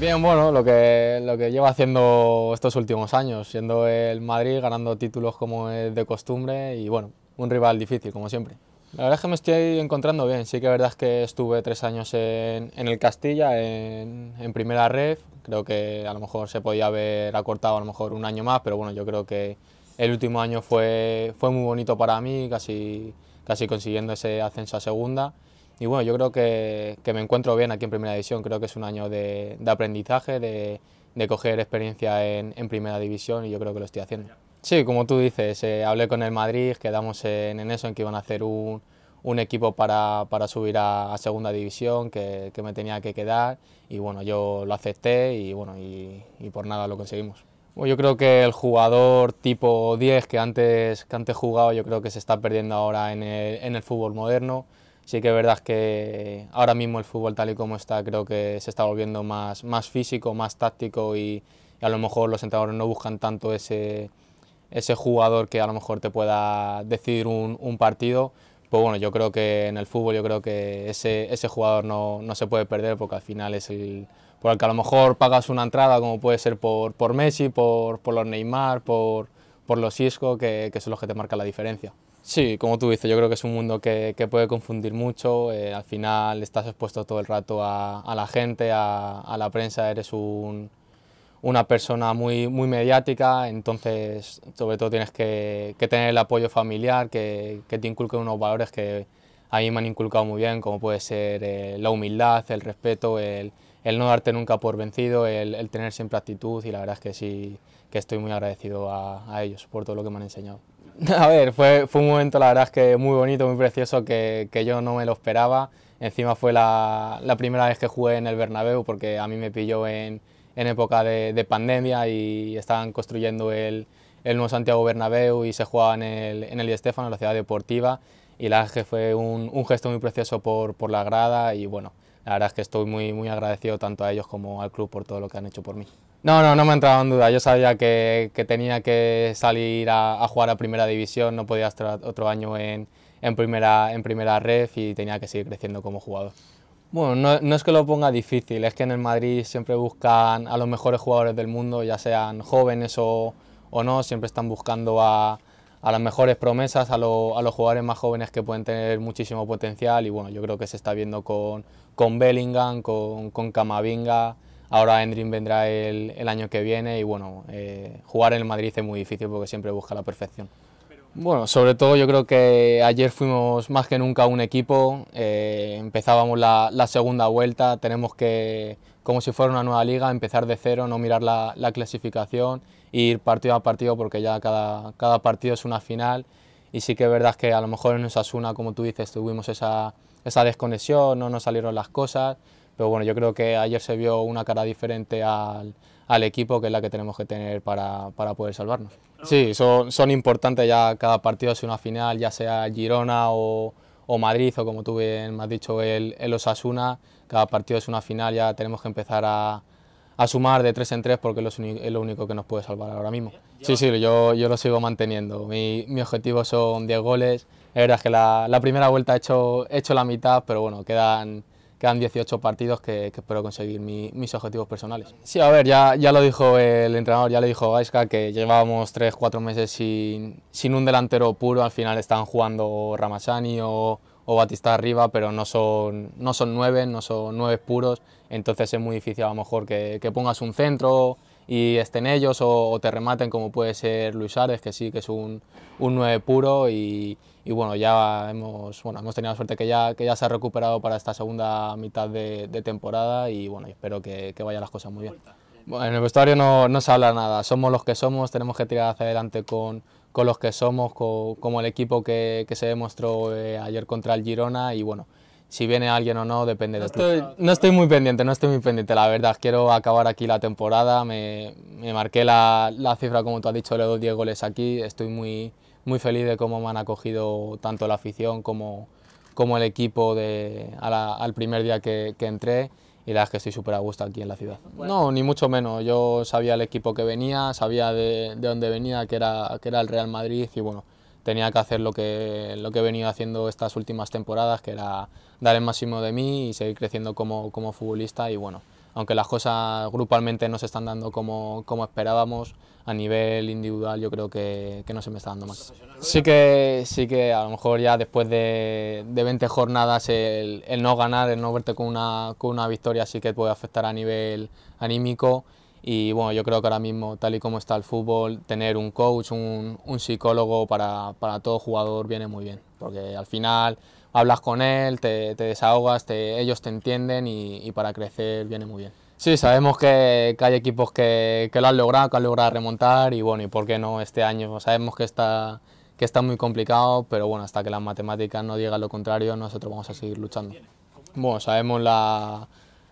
Bien, bueno, lo que, lo que llevo haciendo estos últimos años, siendo el Madrid, ganando títulos como es de costumbre y bueno, un rival difícil como siempre. La verdad es que me estoy encontrando bien, sí que la verdad es que estuve tres años en, en el Castilla, en, en, primera red, creo que a lo mejor se podía haber acortado a lo mejor un año más, pero bueno, yo creo que el último año fue, fue muy bonito para mí, casi, casi consiguiendo ese ascenso a segunda y bueno, yo creo que, que, me encuentro bien aquí en Primera División, creo que es un año de, aprendizaje, de, de, coger experiencia en, en, Primera División y yo creo que lo estoy haciendo. Sí, como tú dices, eh, hablé con el Madrid, quedamos en, eso, en que iban a hacer un, un equipo para, para subir a, Segunda División, que, que, me tenía que quedar y bueno, yo lo acepté y bueno, y, por nada lo conseguimos. Yo creo que el jugador tipo 10 que antes, que antes jugaba, yo creo que se está perdiendo ahora en en el fútbol moderno sí que es verdad que ahora mismo el fútbol tal y como está creo que se está volviendo más, más físico, más táctico y, a lo mejor los entrenadores no buscan tanto ese, jugador que a lo mejor te pueda decidir un, partido. Pues bueno, yo creo que en el fútbol yo creo que ese, jugador no, se puede perder porque al final es el... Por el que a lo mejor pagas una entrada como puede ser por, Messi, por, los Neymar, por, por los Cisco, que, que son los que te marcan la diferencia. Sí, como tú dices, yo creo que es un mundo que, puede confundir mucho. Eh, al final estás expuesto todo el rato a, la gente, a, la prensa, eres una persona muy, muy mediática, entonces sobre todo tienes que, tener el apoyo familiar, que, que, te inculquen unos valores que a mí me han inculcado muy bien, como puede ser eh, la humildad, el respeto, el, no darte nunca por vencido, el, tener siempre actitud y la verdad es que sí, que estoy muy agradecido a, a ellos por todo lo que me han enseñado. A ver, fue, fue un momento, la verdad es que muy bonito, muy precioso, que, que yo no me lo esperaba. Encima fue la, la, primera vez que jugué en el Bernabéu, porque a mí me pilló en, en época de, de, pandemia y estaban construyendo el, el, nuevo Santiago Bernabéu y se jugaba en el, en el la ciudad deportiva. Y la verdad es que fue un, un gesto muy precioso por, por la grada y bueno, la verdad es que estoy muy, muy agradecido tanto a ellos como al club por todo lo que han hecho por mí. No, no, no me entraba en duda. Yo sabía que, que tenía que salir a, jugar a primera división, no podía estar otro año en, en, primera, en primera ref y tenía que seguir creciendo como jugador. Bueno, no, no, es que lo ponga difícil, es que en el Madrid siempre buscan a los mejores jugadores del mundo, ya sean jóvenes o, o no, siempre están buscando a, a las mejores promesas, a, los jugadores más jóvenes que pueden tener muchísimo potencial y bueno, yo creo que se está viendo con, Bellingham, con, con Camavinga, ahora Endrin vendrá el, año que viene y bueno, eh, jugar en el Madrid es muy difícil porque siempre busca la perfección. Bueno, sobre todo yo creo que ayer fuimos más que nunca un equipo, eh, empezábamos la, segunda vuelta, tenemos que, como si fuera una nueva liga, empezar de cero, no mirar la, la clasificación ir partido a partido porque ya cada, cada partido es una final y sí que es verdad que a lo mejor en Osasuna, como tú dices, tuvimos esa, esa desconexión, no nos salieron las cosas, pero bueno, yo creo que ayer se vio una cara diferente al, al equipo, que es la que tenemos que tener para, para poder salvarnos. Sí, son, son, importantes ya cada partido, es una final, ya sea Girona o, o Madrid, o como tú bien me has dicho, el, el Osasuna, cada partido es una final, ya tenemos que empezar a, a sumar de tres en tres porque es lo único que nos puede salvar ahora mismo. Sí, sí, yo, yo lo sigo manteniendo. Mi, mi objetivo son 10 goles. La verdad que la, primera vuelta he hecho, he hecho la mitad, pero bueno, quedan, quedan 18 partidos que, espero conseguir mis objetivos personales. Sí, a ver, ya, ya lo dijo el entrenador, ya le dijo Gaiska, que llevábamos 3-4 meses sin, sin un delantero puro. Al final están jugando Ramasani o o Batista arriba, pero no son, no son nueve, no son nueve puros, entonces es muy difícil a lo mejor que, pongas un centro y estén ellos o, te rematen como puede ser Luis Ares, que sí que es un, un 9 puro y, bueno, ya hemos, bueno, hemos tenido suerte que ya, que ya se ha recuperado para esta segunda mitad de, temporada y bueno, espero que, vayan las cosas muy bien. en el vestuario no, no se habla nada, somos los que somos, tenemos que tirar hacia adelante con, con los que somos, como el equipo que, se demostró eh, ayer contra el Girona y bueno, si viene alguien o no depende de esto. no estoy muy pendiente, no estoy muy pendiente, la verdad. Quiero acabar aquí la temporada, me, marqué la, cifra, como tú has dicho, de los 10 goles aquí, estoy muy, muy feliz de cómo me han acogido tanto la afición como, el equipo de, al primer día que, que entré y la verdad es que estoy súper a gusto aquí en la ciudad. No, ni mucho menos. Yo sabía el equipo que venía, sabía de, de dónde venía, que era, que era el Real Madrid y bueno, tenía que hacer lo que, lo que he venido haciendo estas últimas temporadas, que era dar el máximo de mí y seguir creciendo como, como futbolista y bueno, aunque las cosas grupalmente no se están dando como, como esperábamos, a nivel individual yo creo que, que, no se me está dando más. Sí que, sí que a lo mejor ya después de, de 20 jornadas el, el, no ganar, el no verte con una, con una victoria sí que puede afectar a nivel anímico y bueno, yo creo que ahora mismo, tal y como está el fútbol, tener un coach, un, un psicólogo para, para todo jugador viene muy bien, porque al final hablas con él, te, te desahogas, te, ellos te entienden y, y, para crecer viene muy bien. Sí, sabemos que, hay equipos que, que, lo han logrado, que han logrado remontar y bueno, y por qué no este año. Sabemos que está, que está muy complicado, pero bueno, hasta que las matemáticas no digan lo contrario, nosotros vamos a seguir luchando. Bueno, sabemos la,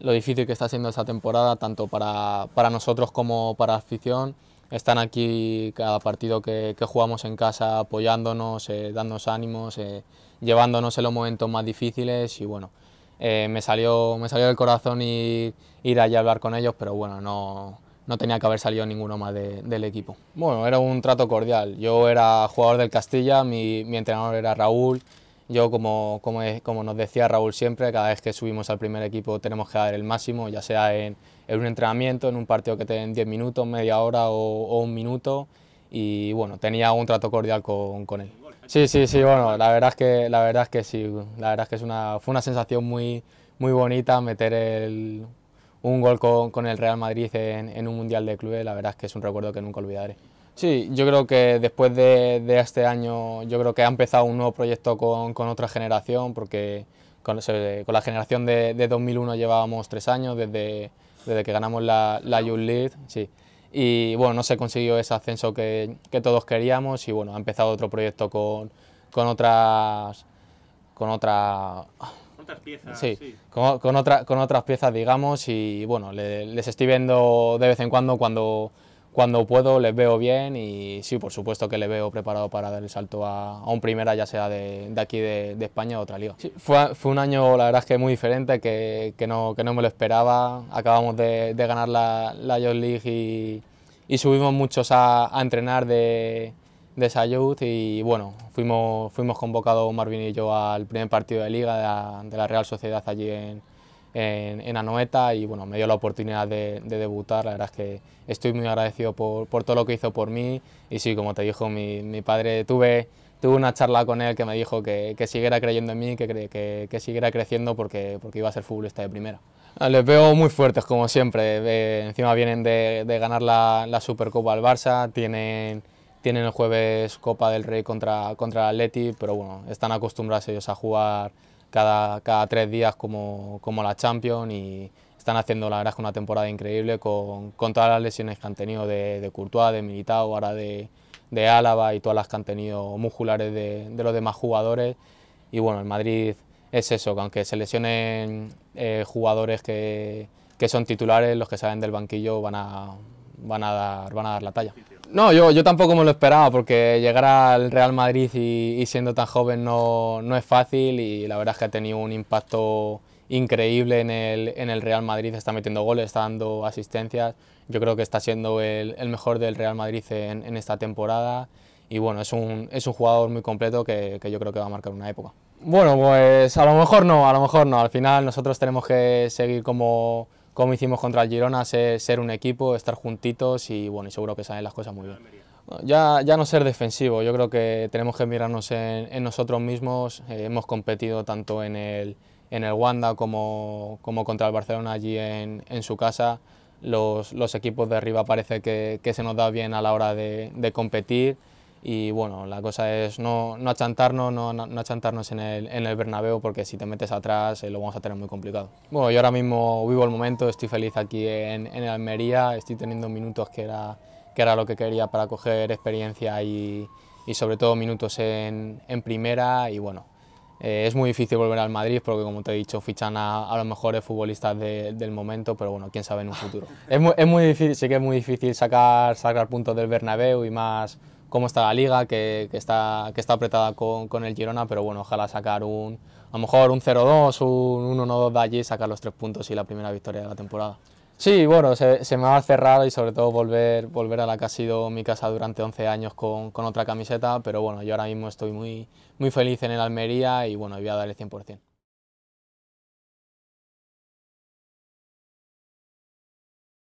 lo difícil que está siendo esta temporada, tanto para, para nosotros como para afición están aquí cada partido que, jugamos en casa apoyándonos, eh, dándonos ánimos, eh, llevándonos en los momentos más difíciles y bueno, eh, me, salió, me salió del corazón ir, ir allá a hablar con ellos, pero bueno, no, no tenía que haber salido ninguno más del equipo. Bueno, era un trato cordial. Yo era jugador del Castilla, mi, mi entrenador era Raúl, yo, como, como, como, nos decía Raúl siempre, cada vez que subimos al primer equipo tenemos que dar el máximo, ya sea en, un entrenamiento, en un partido que te 10 minutos, media hora o, un minuto. Y bueno, tenía un trato cordial con, él. Sí, sí, sí, bueno, la verdad es que, la verdad es que sí, la verdad es que es una, fue una sensación muy, muy bonita meter un gol con, el Real Madrid en, en un Mundial de Clubes, la verdad es que es un recuerdo que nunca olvidaré. Sí, yo creo que después de, este año, yo creo que ha empezado un nuevo proyecto con, otra generación, porque con, la generación de, 2001 llevábamos tres años desde, desde que ganamos la, la Youth League, sí. Y bueno, no se consiguió ese ascenso que, todos queríamos y bueno, ha empezado otro proyecto con, con otras... Con otra, piezas. Sí, Con, otra, con otras piezas, digamos, y bueno, les estoy viendo de vez en cuando cuando cuando puedo les veo bien y sí, por supuesto que le veo preparado para dar el salto a, un primera, ya sea de, aquí de, España o otra liga. fue, un año, la verdad es que muy diferente, que, que, no, que no me lo esperaba. Acabamos de, ganar la, la Youth League y, subimos muchos a, a entrenar de, esa Youth y bueno, fuimos, fuimos convocados Marvin y yo al primer partido de liga de la Real Sociedad allí en, en, Anoeta y bueno, me dio la oportunidad de, debutar. La verdad es que estoy muy agradecido por, todo lo que hizo por mí y sí, como te dijo mi, padre, tuve, tuve una charla con él que me dijo que, que siguiera creyendo en mí, que, que, siguiera creciendo porque, iba a ser futbolista de primera. Ah, les veo muy fuertes, como siempre. Eh, encima vienen de, ganar la, la, Supercopa al Barça, tienen, el jueves Copa del Rey contra, contra el Atleti, pero bueno, están acostumbrados ellos a jugar cada, cada tres días como, la Champions y están haciendo la verdad una temporada increíble con, con, todas las lesiones que han tenido de, de Courtois, de Militao, ahora de, de, Álava y todas las que han tenido musculares de, los demás jugadores. Y bueno, el Madrid es eso, que aunque se lesionen eh, jugadores que, que, son titulares, los que salen del banquillo van a, van a, dar, van a dar la talla. No, yo, yo tampoco me lo esperaba porque llegar al Real Madrid y, siendo tan joven no, no, es fácil y la verdad es que ha tenido un impacto increíble en el, en el, Real Madrid, está metiendo goles, está dando asistencias, yo creo que está siendo el, el mejor del Real Madrid en, en, esta temporada y bueno, es un, es un jugador muy completo que, que yo creo que va a marcar una época. Bueno, pues a lo mejor no, a lo mejor no, al final nosotros tenemos que seguir como como hicimos contra el Girona, ser, ser, un equipo, estar juntitos y bueno, y seguro que salen las cosas muy bien. Ya, ya no ser defensivo, yo creo que tenemos que mirarnos en, nosotros mismos, eh, hemos competido tanto en el, en el Wanda como, como contra el Barcelona allí en, en su casa, los, los, equipos de arriba parece que, que, se nos da bien a la hora de, de competir y bueno, la cosa es no, no achantarnos, no, no en el, en el, Bernabéu porque si te metes atrás eh, lo vamos a tener muy complicado. Bueno, yo ahora mismo vivo el momento, estoy feliz aquí en, en Almería, estoy teniendo minutos que era, que era lo que quería para coger experiencia y, y sobre todo minutos en, en primera y bueno, eh, es muy difícil volver al Madrid porque, como te he dicho, fichan a, los mejores futbolistas del momento, pero bueno, quién sabe en un futuro. es, muy, es muy difícil, sí que es muy difícil sacar, sacar puntos del Bernabéu y más cómo está la liga, que, está, apretada con, el Girona, pero bueno, ojalá sacar un, a lo mejor un 0-2, un 1-2 de allí, sacar los tres puntos y la primera victoria de la temporada. Sí, bueno, se, me va a cerrar y sobre todo volver, a la que ha sido mi casa durante 11 años con, otra camiseta, pero bueno, yo ahora mismo estoy muy, muy feliz en el Almería y bueno, voy a dar el 100%.